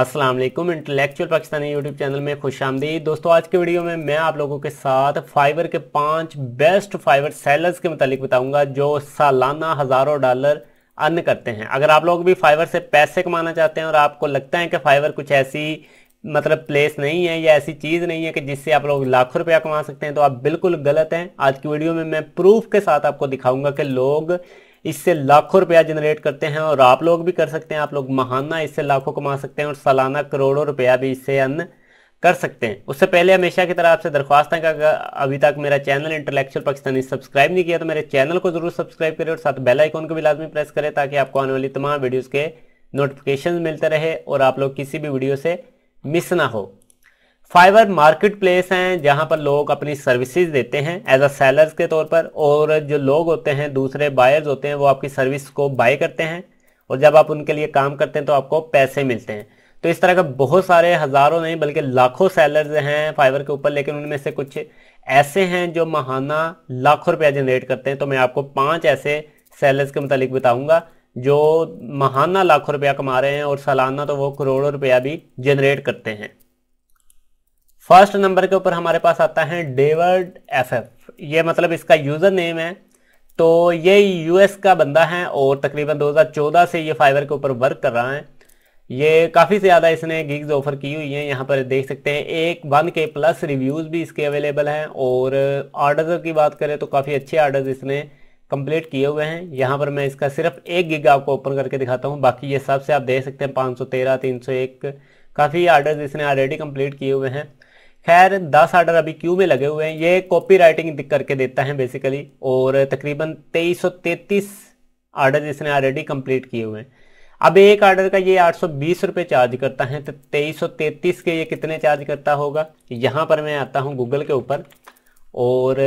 Aslam intellectual intellectual Pakistani YouTube channel में खुश आमदी दोस्तों आज के वीडियो में मैं आप लोगों के साथ फाइबर के पांच बेस्ट फाइबर सेलर्स के मतलब बताऊंगा जो सालाना हज़ारों डॉलर अर्न करते हैं अगर आप लोग भी फाइबर से पैसे कमाना चाहते हैं और आपको लगता है कि फाइबर कुछ ऐसी मतलब प्लेस नहीं है या ऐसी चीज़ नहीं है कि जिससे आप लोग लाखों रुपया कमा सकते हैं तो आप बिल्कुल गलत हैं आज की वीडियो में मैं प्रूफ के साथ आपको दिखाऊँगा कि लोग इससे लाखों रुपया जनरेट करते हैं और आप लोग भी कर सकते हैं आप लोग महाना इससे लाखों कमा सकते हैं और सालाना करोड़ों रुपया भी इससे अन्न कर सकते हैं उससे पहले हमेशा की तरह आपसे दरख्वास्त है कि अगर अभी तक मेरा चैनल इंटेलेक्चुअल पाकिस्तानी सब्सक्राइब नहीं किया तो मेरे चैनल को जरूर सब्सक्राइब करें और साथ बेल आइकॉन को भी लाजमी प्रेस करें ताकि आपको आने वाली तमाम वीडियोज़ के नोटिफिकेशन मिलते रहे और आप लोग किसी भी वीडियो से मिस ना हो फाइवर मार्केट प्लेस हैं जहां पर लोग अपनी सर्विसेज देते हैं एज अ सेलर्स के तौर पर और जो लोग होते हैं दूसरे बायर्स होते हैं वो आपकी सर्विस को बाय करते हैं और जब आप उनके लिए काम करते हैं तो आपको पैसे मिलते हैं तो इस तरह का बहुत सारे हज़ारों नहीं बल्कि लाखों सेलर्स हैं फाइवर के ऊपर लेकिन उनमें से कुछ ऐसे हैं जो महाना लाखों रुपया जनरेट करते हैं तो मैं आपको पाँच ऐसे सेलर्स के मुतालिक बताऊँगा जो महाना लाखों रुपया कमा रहे हैं और सालाना तो वो करोड़ों रुपया भी जनरेट करते हैं फर्स्ट नंबर के ऊपर हमारे पास आता है डेवर्ड एफ एफ ये मतलब इसका यूज़र नेम है तो ये यूएस का बंदा है और तकरीबन 2014 से ये फाइवर के ऊपर वर्क कर रहा है ये काफ़ी ज़्यादा इसने गिग्स ऑफर की हुई हैं यहाँ पर देख सकते हैं एक वन के प्लस रिव्यूज़ भी इसके अवेलेबल हैं और आर्डर्स की बात करें तो काफ़ी अच्छे आर्डर्स इसने कंप्लीट किए हुए हैं यहाँ पर मैं इसका सिर्फ एक गिग आपको ओपन करके दिखाता हूँ बाकी ये सबसे आप देख सकते हैं पाँच सौ तेरह तीन सौ एक काफ़ी आर्डर्स इसने ऑलरेडी कम्प्लीट किए हुए हैं खैर दस आर्डर अभी क्यू में लगे हुए हैं ये कॉपी राइटिंग करके देता है बेसिकली और तकरीबन तेईस आर्डर इसने ऑलरेडी कंप्लीट किए हुए हैं अब एक आर्डर का ये आठ सौ चार्ज करता है तो तेईस के ये कितने चार्ज करता होगा यहाँ पर मैं आता हूँ गूगल के ऊपर और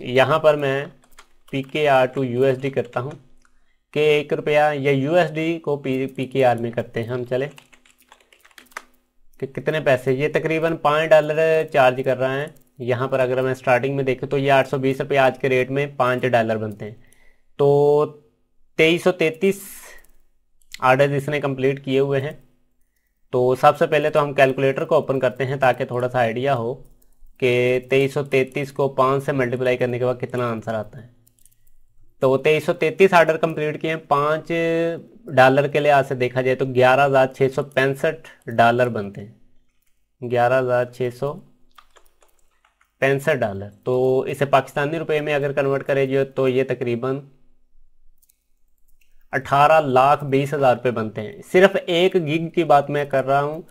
यहाँ पर मैं पी के आर टू यू करता हूँ कि एक रुपया या यू को पी पी के आर में करते हैं हम चले कि कितने पैसे ये तकरीबन पाँच डॉलर चार्ज कर रहा है यहाँ पर अगर मैं स्टार्टिंग में देखूँ तो ये आठ सौ बीस रुपये आज के रेट में पाँच डॉलर बनते हैं तो तेईस सौ तैंतीस आर्डर इसने कंप्लीट किए हुए हैं तो सबसे पहले तो हम कैलकुलेटर को ओपन करते हैं ताकि थोड़ा सा आइडिया हो कि तेईस सौ तैंतीस को पाँच से मल्टीप्लाई करने के बाद कितना आंसर आता है तो तेईस सौ तैंतीस आर्डर कम्प्लीट किए हैं पाँच डॉलर के लिहाज से देखा जाए तो ग्यारह हज़ार छः सौ पैंसठ डॉलर बनते हैं ग्यारह हज़ार छः सौ पैंसठ डॉलर तो इसे पाकिस्तानी रुपए में अगर कन्वर्ट करें जो तो ये तकरीबन अठारह लाख बीस हज़ार रुपये बनते हैं सिर्फ एक गिग की बात मैं कर रहा हूँ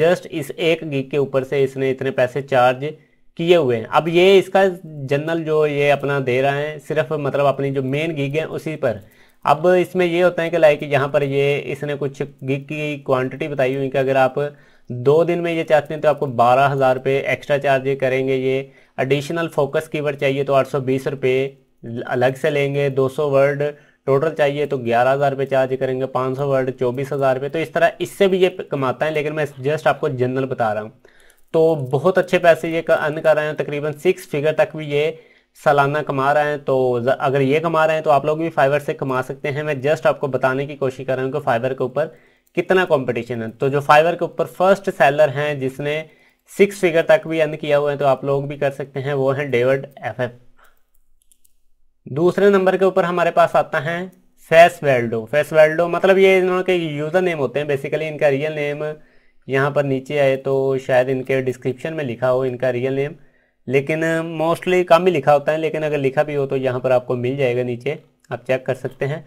जस्ट इस एक गिग के ऊपर से इसने इतने पैसे चार्ज किए हुए हैं अब ये इसका जनरल जो ये अपना दे रहा है सिर्फ मतलब अपनी जो मेन गिग है उसी पर अब इसमें ये होता है कि लाइक यहाँ पर ये इसने कुछ गिग की क्वांटिटी बताई हुई कि अगर आप दो दिन में ये चाहते हैं तो आपको बारह हज़ार रुपये एक्स्ट्रा चार्ज करेंगे ये एडिशनल फोकस कीवर्ड चाहिए तो आठ सौ बीस रुपये अलग से लेंगे दो सौ वर्ड टोटल चाहिए तो ग्यारह हज़ार रुपये चार्ज करेंगे पाँच सौ वर्ड चौबीस हज़ार रुपये तो इस तरह इससे भी ये कमाता है लेकिन मैं जस्ट आपको जनरल बता रहा हूँ तो बहुत अच्छे पैसे ये अर्न कर रहे हैं तकरीबन सिक्स फिगर तक भी ये सालाना कमा रहे हैं तो अगर ये कमा रहे हैं तो आप लोग भी फाइबर से कमा सकते हैं मैं जस्ट आपको बताने की कोशिश कर रहा हूँ कि फाइबर के ऊपर कितना कंपटीशन है तो जो फाइबर के ऊपर फर्स्ट सेलर हैं जिसने सिक्स फिगर तक भी अर्न किया हुआ है तो आप लोग भी कर सकते हैं वो हैं डेविड एफ दूसरे नंबर के ऊपर हमारे पास आता है फेस वेल्डो फेस वेल्डो मतलब ये इन्होंने यूज़र नेम होते हैं बेसिकली इनका रियल नेम यहाँ पर नीचे आए तो शायद इनके डिस्क्रिप्शन में लिखा हो इनका रियल नेम लेकिन मोस्टली कम ही लिखा होता है लेकिन अगर लिखा भी हो तो यहाँ पर आपको मिल जाएगा नीचे आप चेक कर सकते हैं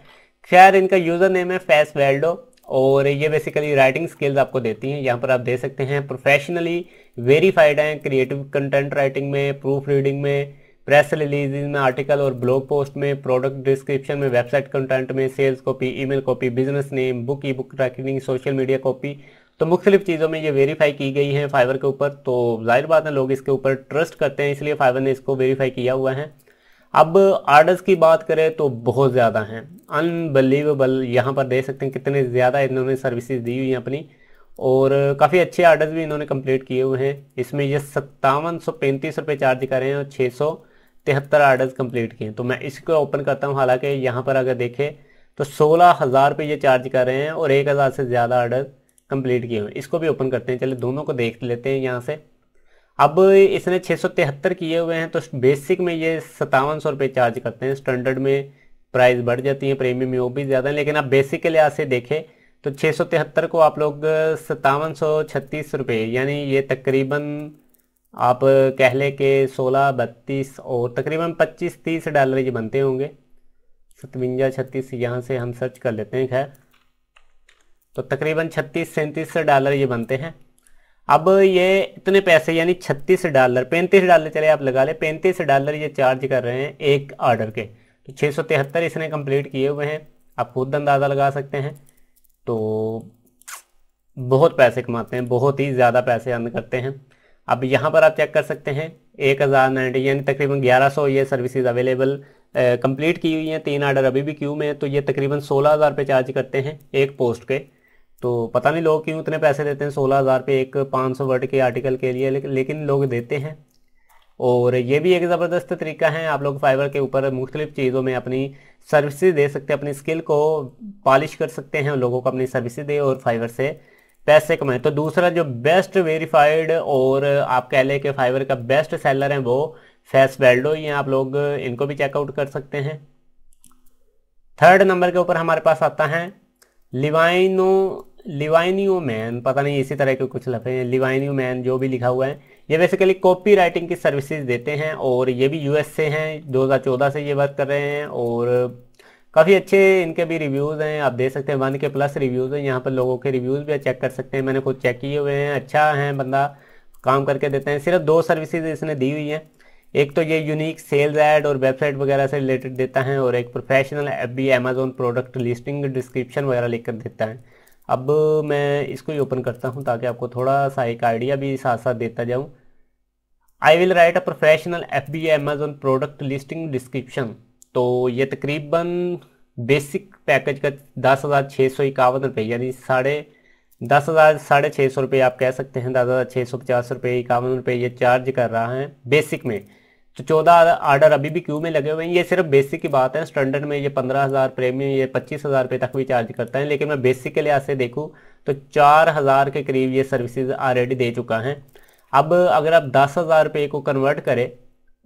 खैर इनका यूज़र नेम है फैस वेल्डो और ये बेसिकली राइटिंग स्किल्स आपको देती हैं यहाँ पर आप दे सकते हैं प्रोफेशनली वेरीफाइड हैं क्रिएटिव कंटेंट राइटिंग में प्रूफ रीडिंग में प्रेस रिलीज में आर्टिकल और ब्लॉग पोस्ट में प्रोडक्ट डिस्क्रिप्शन में वेबसाइट कंटेंट में sales copy email copy business name book e book tracking social media copy तो मुख्तलिफ चीज़ों में ये वेरीफाई की गई है फाइवर के ऊपर तो जाहिर बात है लोग इसके ऊपर ट्रस्ट करते हैं इसलिए फाइवर ने इसको वेरीफाई किया हुआ है अब आर्डर्स की बात करें तो बहुत ज़्यादा हैं अनबिलीवेबल यहाँ पर देख सकते हैं कितने ज़्यादा इन्होंने सर्विसेज दी हुई हैं अपनी और काफ़ी अच्छे आर्डर्स भी इन्होंने कंप्लीट किए हुए हैं इसमें ये सत्तावन सौ पैंतीस रुपये चार्ज कर रहे हैं और छः सौ तिहत्तर आर्डर्स कंप्लीट किए हैं तो मैं इसको ओपन करता हूँ हालांकि यहाँ पर अगर देखें तो सोलह हज़ार रुपये ये चार्ज कर रहे हैं और एक हज़ार से ज़्यादा आर्डर कंप्लीट किए हुए इसको भी ओपन करते हैं चलिए दोनों को देख लेते हैं यहाँ से अब इसने छः किए हुए हैं तो बेसिक में ये सतावन सौ रुपये चार्ज करते हैं स्टैंडर्ड में प्राइस बढ़ जाती है प्रीमियम में वो भी ज़्यादा है लेकिन आप बेसिक के लिहाज से देखें तो छः को आप लोग सतावन सौ छत्तीस रुपये यानी ये तकरीबन आप कह लें कि सोलह बत्तीस और तकरीबन पच्चीस तीस डॉलर ये बनते होंगे सतवंजा छत्तीस यहाँ से हम सर्च कर लेते हैं खैर तो तकरीबन छत्तीस सैंतीस डॉलर ये बनते हैं अब ये इतने पैसे यानी छत्तीस डॉलर पैंतीस डॉलर चले आप लगा ले पैंतीस डॉलर ये चार्ज कर रहे हैं एक ऑर्डर के तो छः सौ तिहत्तर इसने कंप्लीट किए हुए हैं आप खुद अंदाज़ा लगा सकते हैं तो बहुत पैसे कमाते हैं बहुत ही ज़्यादा पैसे अर्न करते हैं अब यहाँ पर आप चेक कर सकते हैं एक हज़ार नाइन्टी यानी तकरीबन ग्यारह सौ ये सर्विसेज अवेलेबल कंप्लीट की हुई हैं तीन आर्डर अभी भी क्यू में है तो ये तकरीबन सोलह हज़ार पे चार्ज करते हैं एक पोस्ट के तो पता नहीं लोग क्यों इतने पैसे देते हैं सोलह हज़ार पे एक पाँच सौ वर्ड के आर्टिकल के लिए लेकिन लोग देते हैं और ये भी एक ज़बरदस्त तरीका है आप लोग फाइबर के ऊपर मुख्तलिफ़ चीज़ों में अपनी सर्विसेज दे सकते हैं अपनी स्किल को पॉलिश कर सकते हैं लोगों को अपनी सर्विसेज दे और फाइबर से पैसे कमाएं तो दूसरा जो बेस्ट वेरीफाइड और आप कह लें कि फाइबर का बेस्ट सेलर है वो फैस बेल्डो ये आप लोग इनको भी चेकआउट कर सकते हैं थर्ड नंबर के ऊपर हमारे पास आता है लिवाइनो लिवाइनियो मैन पता नहीं इसी तरह के कुछ लफे हैं लिवाइनियो मैन जो भी लिखा हुआ है ये बेसिकली कॉपी राइटिंग की सर्विसेज देते हैं और ये भी यूएस से हैं 2014 से ये बात कर रहे हैं और काफ़ी अच्छे इनके भी रिव्यूज़ हैं आप देख सकते हैं वन के प्लस रिव्यूज़ हैं यहाँ पर लोगों के रिव्यूज़ भी चेक कर सकते हैं मैंने खुद चेक किए हुए हैं अच्छा है बंदा काम करके देते हैं सिर्फ दो सर्विसेज इसने दी हुई हैं एक तो ये यूनिक सेल्स एड और वेबसाइट वगैरह से रिलेटेड देता है और एक प्रोफेशनल ऐप भी अमेजोन प्रोडक्ट लिस्टिंग डिस्क्रिप्शन वगैरह लिख कर देता है अब मैं इसको ही ओपन करता हूँ ताकि आपको थोड़ा सा एक आइडिया भी साथ साथ देता जाऊँ I will write a professional F B Amazon product listing description तो ये तकरीबन बेसिक पैकेज का दस हज़ार छः सौ इक्यावन रुपये यानी साढ़े दस हज़ार साढ़े छः सौ रुपये आप कह सकते हैं दस हज़ार छः सौ पचास रुपये इक्यावन रुपये ये चार्ज कर रहा है बेसिक में तो चौदह आर्डर अभी भी क्यू में लगे हुए हैं ये सिर्फ बेसिक की बात है स्टैंडर्ड में ये पंद्रह हज़ार प्रीमियम ये पच्चीस हज़ार रुपये तक भी चार्ज करता है लेकिन मैं बेसिक के लिहाज से देखूँ तो चार हज़ार के करीब ये सर्विसेज ऑलरेडी दे चुका है अब अगर आप दस हज़ार रुपये को कन्वर्ट करें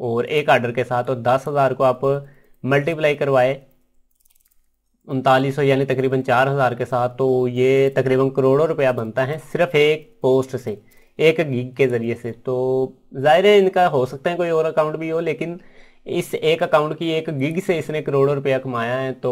और एक आर्डर के साथ और दस हज़ार को आप मल्टीप्लाई करवाए उनतालीस सौ यानी तकरीबन चार हज़ार के साथ तो ये तकरीबन करोड़ों रुपया बनता है सिर्फ एक पोस्ट से एक गिग के ज़रिए से तो ज़ाहिर है इनका हो सकता है कोई और अकाउंट भी हो लेकिन इस एक अकाउंट की एक गिग से इसने करोड़ों रुपया कमाया है तो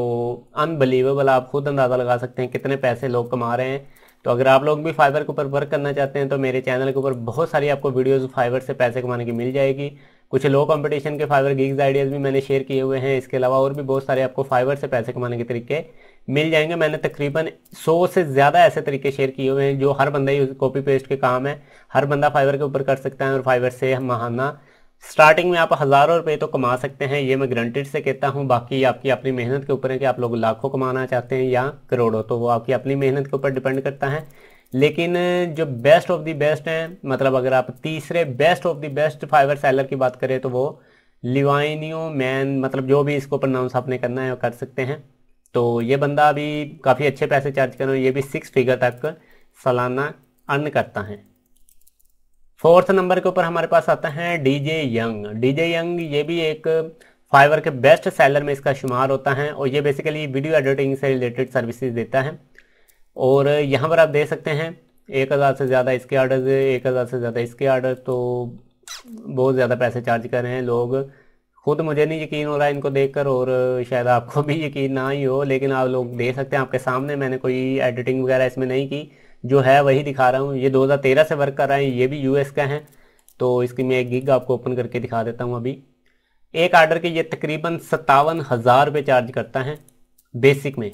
अनबिलीवेबल आप खुद अंदाज़ा लगा सकते हैं कितने पैसे लोग कमा रहे हैं तो अगर आप लोग भी फाइबर के ऊपर वर्क करना चाहते हैं तो मेरे चैनल के ऊपर बहुत सारी आपको वीडियोस फाइबर से पैसे कमाने की मिल जाएगी कुछ लो कंपटीशन के फाइवर गिग्स आइडियाज़ भी मैंने शेयर किए हुए हैं इसके अलावा और भी बहुत सारे आपको फाइवर से पैसे कमाने के तरीके मिल जाएंगे मैंने तकरीबन सौ से ज़्यादा ऐसे तरीके शेयर किए हुए हैं जो हर बंदा यूज कॉपी पेस्ट के काम है हर बंदा फाइवर के ऊपर कर सकता है और फाइवर से महाना स्टार्टिंग में आप हज़ारों रुपए तो कमा सकते हैं ये मैं ग्रंटेड से कहता हूँ बाकी आपकी अपनी मेहनत के ऊपर है कि आप लोग लाखों कमाना चाहते हैं या करोड़ों तो वो आपकी अपनी मेहनत के ऊपर डिपेंड करता है लेकिन जो बेस्ट ऑफ द बेस्ट हैं मतलब अगर आप तीसरे best of the best Fiverr seller की बात करें तो वो लिवाइनियो मैन मतलब जो भी इसको प्रनाउंस आपने करना है कर सकते हैं तो ये बंदा अभी काफ़ी अच्छे पैसे चार्ज कर रहा है ये भी सिक्स फिगर तक सालाना अर्न करता है फोर्थ नंबर के ऊपर हमारे पास आता है डीजे यंग डीजे यंग ये भी एक फाइवर के बेस्ट सेलर में इसका शुमार होता है और ये बेसिकली वीडियो एडिटिंग से रिलेटेड सर्विसेज देता है और यहाँ पर आप देख सकते हैं एक हज़ार से ज़्यादा इसके आर्डर्स एक हज़ार से ज़्यादा इसके आर्डर तो बहुत ज़्यादा पैसे चार्ज कर रहे हैं लोग खुद मुझे नहीं यकीन हो रहा है इनको देखकर और शायद आपको भी यकीन ना ही हो लेकिन आप लोग देख सकते हैं आपके सामने मैंने कोई एडिटिंग वगैरह इसमें नहीं की जो है वही दिखा रहा हूँ ये तेरह से वर्क कर रहा है ये भी एस का है तो इसकी मैं एक गिग आपको ओपन करके दिखा देता हूँ अभी एक आर्डर के ये तकरीबन सत्तावन हज़ार रुपये चार्ज करता है बेसिक में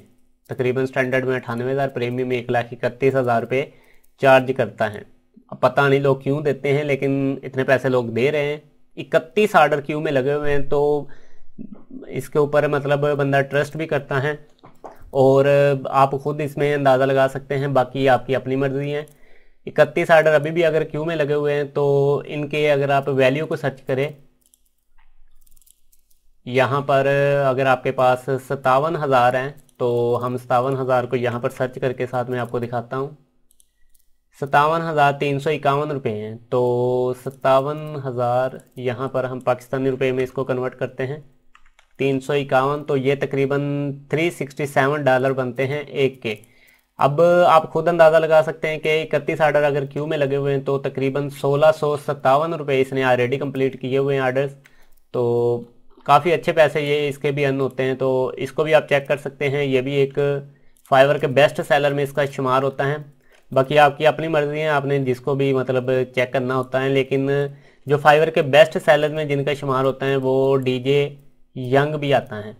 तकरीबन स्टैंडर्ड में अठानवे हज़ार प्रीमियम एक लाख इकतीस हज़ार रुपये चार्ज करता है अब पता नहीं लोग क्यों देते हैं लेकिन इतने पैसे लोग दे रहे हैं इकतीस आर्डर क्यू में लगे हुए हैं तो इसके ऊपर मतलब बंदा ट्रस्ट भी करता है और आप खुद इसमें अंदाज़ा लगा सकते हैं बाकी आपकी अपनी मर्ज़ी है इकतीस आर्डर अभी भी अगर क्यू में लगे हुए हैं तो इनके अगर आप वैल्यू को सर्च करें यहाँ पर अगर आपके पास सतावन हज़ार हैं तो हम सतावन हज़ार को यहाँ पर सर्च करके साथ में आपको दिखाता हूँ सतावन हज़ार तीन सौ इक्यावन रुपये हैं तो सतावन हज़ार यहाँ पर हम पाकिस्तानी रुपये में इसको कन्वर्ट करते हैं तीन सौ इक्यावन तो ये तकरीबन थ्री सिक्सटी सेवन डॉलर बनते हैं एक के अब आप खुद अंदाज़ा लगा सकते हैं कि इकतीस आर्डर अगर क्यू में लगे हुए हैं तो तकरीबन सोलह सौ सत्तावन रुपये इसने ऑलरेडी कंप्लीट किए हुए हैं आर्डर्स तो काफ़ी अच्छे पैसे ये इसके भी अर्न होते हैं तो इसको भी आप चेक कर सकते हैं ये भी एक फाइवर के बेस्ट सेलर में इसका शुमार होता है बाकी आपकी अपनी मर्ज़ी है आपने जिसको भी मतलब चेक करना होता है लेकिन जो फाइवर के बेस्ट सेलर में जिनका शुमार होता है वो डीजे यंग भी आता है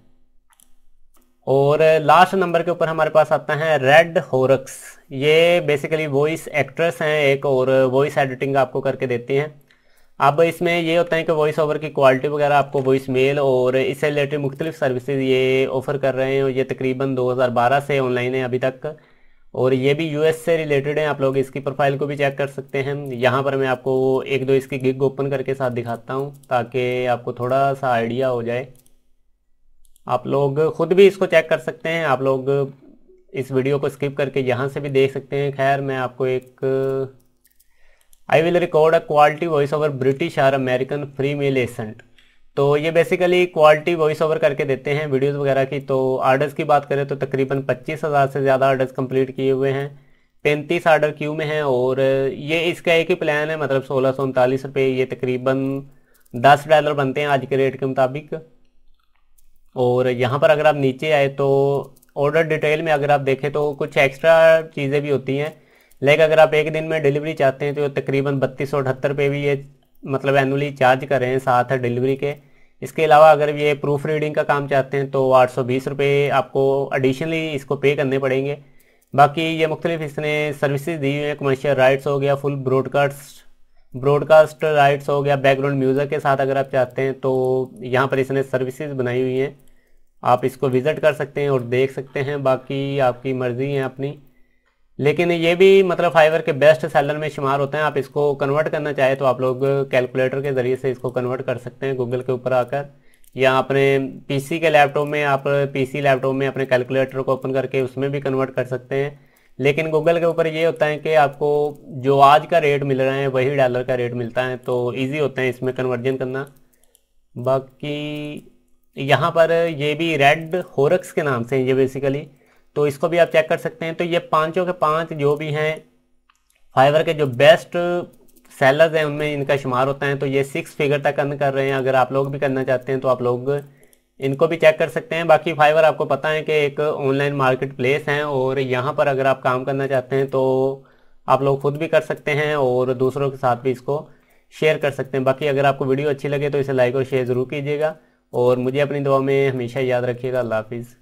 और लास्ट नंबर के ऊपर हमारे पास आता है रेड होरक्स ये बेसिकली वॉइस एक्ट्रेस हैं एक और वॉइस एडिटिंग आपको करके देती हैं अब इसमें ये होता है कि वॉइस ओवर की क्वालिटी वगैरह आपको वॉइस मेल और इससे रिलेटेड मुख्तलिफ सर्विसेज ये ऑफ़र कर रहे हैं और ये तकरीबन 2012 से ऑनलाइन है अभी तक और ये भी यूएस से रिलेटेड है आप लोग इसकी प्रोफाइल को भी चेक कर सकते हैं यहाँ पर मैं आपको एक दो इसकी गिग ओपन करके साथ दिखाता हूँ ताकि आपको थोड़ा सा आइडिया हो जाए आप लोग ख़ुद भी इसको चेक कर सकते हैं आप लोग इस वीडियो को स्किप करके यहाँ से भी देख सकते हैं खैर मैं आपको एक I will record a quality voice over British or American free male accent तो ये बेसिकली क्वालिटी वॉइस ओवर करके देते हैं वीडियोस वगैरह की तो आर्डर्स की बात करें तो तकरीबन पच्चीस हज़ार से ज़्यादा आर्डर्स कंप्लीट किए हुए हैं पैंतीस आर्डर क्यू में है और ये इसका एक ही प्लान है मतलब सोलह सौ उनतालीस रुपये ये तकरीबन दस डॉलर बनते हैं आज के रेट के मुताबिक और यहाँ पर अगर आप नीचे आए तो ऑर्डर डिटेल में अगर आप देखें तो कुछ एक्स्ट्रा चीज़ें भी होती हैं लेकिन अगर आप एक दिन में डिलीवरी चाहते हैं तो तकरीबन बत्तीस सौ अठहत्तर रुपये भी ये मतलब एनुअली चार्ज कर रहे हैं साथ डिलीवरी के इसके अलावा अगर ये प्रूफ रीडिंग का काम चाहते हैं तो आठ सौ बीस रुपये आपको एडिशनली इसको पे करने पड़ेंगे बाकी ये मुख्तलिफ इसने सर्विसेज दी हुई हैं कमर्शियल राइट्स हो गया फुल ब्रॉडकास्ट ब्रॉडकास्ट राइट्स हो गया बैकग्राउंड म्यूज़िक के साथ अगर आप चाहते हैं तो यहाँ पर इसने सर्विसेज बनाई हुई हैं आप इसको विज़िट कर सकते हैं और देख सकते हैं बाकी आपकी मर्ज़ी है अपनी लेकिन ये भी मतलब फाइवर के बेस्ट सेलर में शुमार होते हैं आप इसको कन्वर्ट करना चाहे तो आप लोग कैलकुलेटर के ज़रिए से इसको कन्वर्ट कर सकते हैं गूगल के ऊपर आकर या अपने पीसी के लैपटॉप में आप पीसी लैपटॉप में अपने कैलकुलेटर को ओपन करके उसमें भी कन्वर्ट कर सकते हैं लेकिन गूगल के ऊपर ये होता है कि आपको जो आज का रेट मिल रहा है वही डॉलर का रेट मिलता है तो ईजी होता है इसमें कन्वर्जन करना बाकी यहाँ पर ये भी रेड होरक्स के नाम से ये बेसिकली तो इसको भी आप चेक कर सकते हैं तो ये पांचों के पांच जो भी हैं फाइवर के जो बेस्ट सेलर्स हैं उनमें इनका शुमार होता है तो ये सिक्स फिगर तक अर्न कर रहे हैं अगर आप लोग भी करना चाहते हैं तो आप लोग इनको भी चेक कर सकते हैं बाकी फाइवर आपको पता है कि एक ऑनलाइन मार्केट प्लेस है और यहाँ पर अगर आप काम करना चाहते हैं तो आप लोग खुद भी कर सकते हैं और दूसरों के साथ भी इसको शेयर कर सकते हैं बाकी अगर आपको वीडियो अच्छी लगे तो इसे लाइक और शेयर ज़रूर कीजिएगा और मुझे अपनी दुआ में हमेशा याद रखिएगा अल्लाह हाफिज़